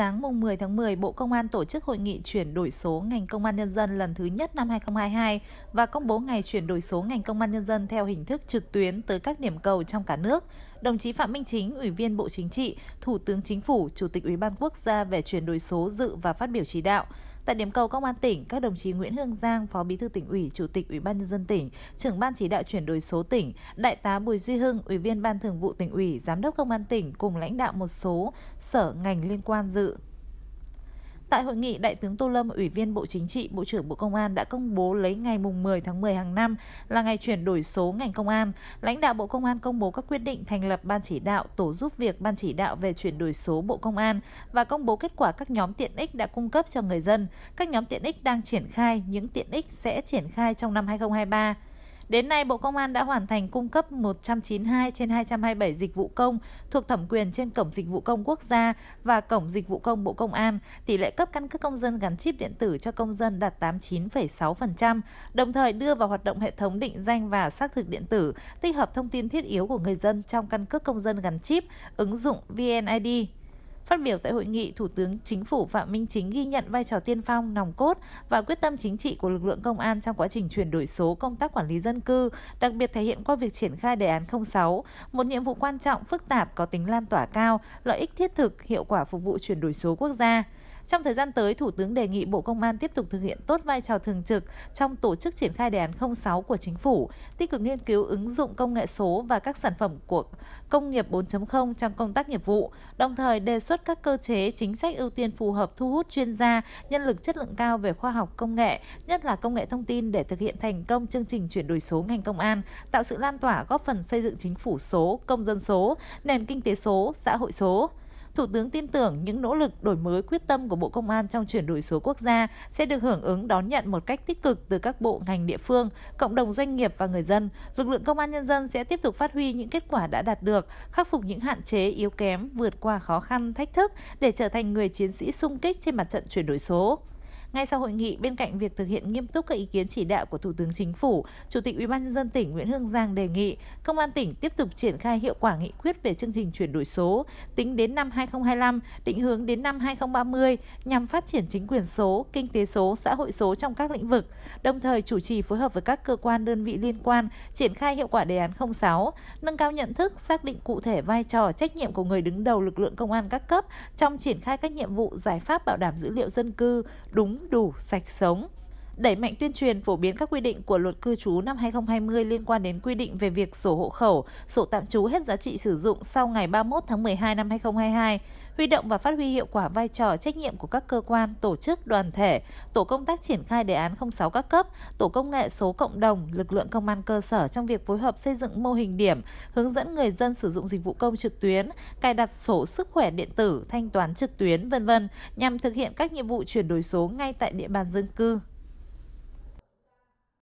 sáng mùng 10 tháng 10, Bộ Công an tổ chức hội nghị chuyển đổi số ngành công an nhân dân lần thứ nhất năm 2022 và công bố ngày chuyển đổi số ngành công an nhân dân theo hình thức trực tuyến tới các điểm cầu trong cả nước. Đồng chí Phạm Minh Chính, Ủy viên Bộ Chính trị, Thủ tướng Chính phủ, Chủ tịch Ủy ban Quốc gia về chuyển đổi số dự và phát biểu chỉ đạo. Tại điểm cầu Công an tỉnh, các đồng chí Nguyễn Hương Giang, Phó Bí thư tỉnh ủy, Chủ tịch Ủy ban nhân dân tỉnh, trưởng ban chỉ đạo chuyển đổi số tỉnh, Đại tá Bùi Duy Hưng, Ủy viên Ban Thường vụ tỉnh ủy, Giám đốc Công an tỉnh cùng lãnh đạo một số sở ngành liên quan dự Tại hội nghị, Đại tướng Tô Lâm, Ủy viên Bộ Chính trị, Bộ trưởng Bộ Công an đã công bố lấy ngày mùng 10 tháng 10 hàng năm là ngày chuyển đổi số ngành công an. Lãnh đạo Bộ Công an công bố các quyết định thành lập Ban chỉ đạo, tổ giúp việc Ban chỉ đạo về chuyển đổi số Bộ Công an và công bố kết quả các nhóm tiện ích đã cung cấp cho người dân. Các nhóm tiện ích đang triển khai, những tiện ích sẽ triển khai trong năm 2023. Đến nay, Bộ Công an đã hoàn thành cung cấp 192 trên 227 dịch vụ công thuộc thẩm quyền trên Cổng Dịch vụ Công Quốc gia và Cổng Dịch vụ Công Bộ Công an. Tỷ lệ cấp căn cước công dân gắn chip điện tử cho công dân đạt 89,6%, đồng thời đưa vào hoạt động hệ thống định danh và xác thực điện tử, tích hợp thông tin thiết yếu của người dân trong căn cước công dân gắn chip, ứng dụng VNID Phát biểu tại hội nghị, Thủ tướng Chính phủ Phạm Minh Chính ghi nhận vai trò tiên phong, nòng cốt và quyết tâm chính trị của lực lượng công an trong quá trình chuyển đổi số công tác quản lý dân cư, đặc biệt thể hiện qua việc triển khai đề án 06, một nhiệm vụ quan trọng, phức tạp, có tính lan tỏa cao, lợi ích thiết thực, hiệu quả phục vụ chuyển đổi số quốc gia. Trong thời gian tới, Thủ tướng đề nghị Bộ Công an tiếp tục thực hiện tốt vai trò thường trực trong tổ chức triển khai đề án 06 của chính phủ, tích cực nghiên cứu ứng dụng công nghệ số và các sản phẩm của công nghiệp 4.0 trong công tác nghiệp vụ, đồng thời đề xuất các cơ chế chính sách ưu tiên phù hợp thu hút chuyên gia, nhân lực chất lượng cao về khoa học công nghệ, nhất là công nghệ thông tin để thực hiện thành công chương trình chuyển đổi số ngành công an, tạo sự lan tỏa góp phần xây dựng chính phủ số, công dân số, nền kinh tế số, xã hội số. Thủ tướng tin tưởng những nỗ lực đổi mới quyết tâm của Bộ Công an trong chuyển đổi số quốc gia sẽ được hưởng ứng đón nhận một cách tích cực từ các bộ ngành địa phương, cộng đồng doanh nghiệp và người dân. Lực lượng công an nhân dân sẽ tiếp tục phát huy những kết quả đã đạt được, khắc phục những hạn chế yếu kém, vượt qua khó khăn, thách thức để trở thành người chiến sĩ sung kích trên mặt trận chuyển đổi số. Ngay sau hội nghị, bên cạnh việc thực hiện nghiêm túc các ý kiến chỉ đạo của Thủ tướng Chính phủ, Chủ tịch UBND tỉnh Nguyễn Hương Giang đề nghị Công an tỉnh tiếp tục triển khai hiệu quả nghị quyết về chương trình chuyển đổi số tính đến năm 2025, định hướng đến năm 2030 nhằm phát triển chính quyền số, kinh tế số, xã hội số trong các lĩnh vực, đồng thời chủ trì phối hợp với các cơ quan đơn vị liên quan triển khai hiệu quả đề án 06, nâng cao nhận thức, xác định cụ thể vai trò, trách nhiệm của người đứng đầu lực lượng công an các cấp trong triển khai các nhiệm vụ giải pháp bảo đảm dữ liệu dân cư đúng đủ sạch sống đẩy mạnh tuyên truyền phổ biến các quy định của luật cư trú năm 2020 liên quan đến quy định về việc sổ hộ khẩu, sổ tạm trú hết giá trị sử dụng sau ngày 31 tháng 12 năm 2022, huy động và phát huy hiệu quả vai trò trách nhiệm của các cơ quan, tổ chức, đoàn thể, tổ công tác triển khai đề án 06 các cấp, tổ công nghệ số cộng đồng, lực lượng công an cơ sở trong việc phối hợp xây dựng mô hình điểm, hướng dẫn người dân sử dụng dịch vụ công trực tuyến, cài đặt sổ sức khỏe điện tử, thanh toán trực tuyến vân vân nhằm thực hiện các nhiệm vụ chuyển đổi số ngay tại địa bàn dân cư.